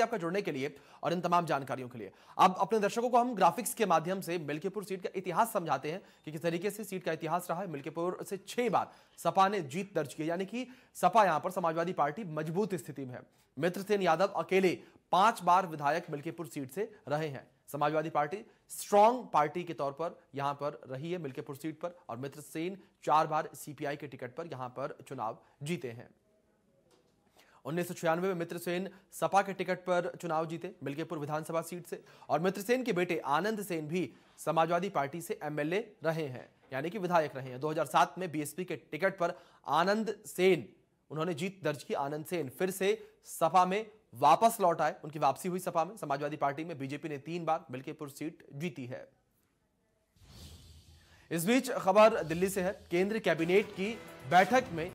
आपका जुड़ने के लिए और इन तमाम जानकारियों के लिए अब अपने दर्शकों को हम ग्राफिक्स के माध्यम से मिल्केपुर सीट का इतिहास समझाते हैं कि किस तरीके से सीट का इतिहास रहा है मिल्केपुर से छह बार सपा ने जीत दर्ज की यानी कि सपा यहां पर समाजवादी पार्टी मजबूत स्थिति में है मित्र सेन यादव अकेले पांच बार विधायक मिल्केपुर सीट से रहे हैं समाजवादी पार्टी स्ट्रांग पार्टी के तौर पर यहां पर रही है मिल्केपुर सीट पर और मित्र सेन चार बार सीपीआई के टिकट पर यहां पर चुनाव जीते हैं उन्नीस में मित्र सेन सपा के टिकट पर चुनाव जीते मिल्केपुर विधानसभा सीट से और मित्र सेन के बेटे आनंद सेन भी समाजवादी पार्टी से एमएलए रहे हैं यानी कि विधायक रहे हैं 2007 में बीएसपी के टिकट पर आनंद सेन उन्होंने जीत दर्ज की आनंद सेन फिर से सपा में वापस लौट आए उनकी वापसी हुई सपा में समाजवादी पार्टी में बीजेपी ने तीन बार मिल्केपुर सीट जीती है इस बीच खबर दिल्ली से है केंद्रीय कैबिनेट की बैठक में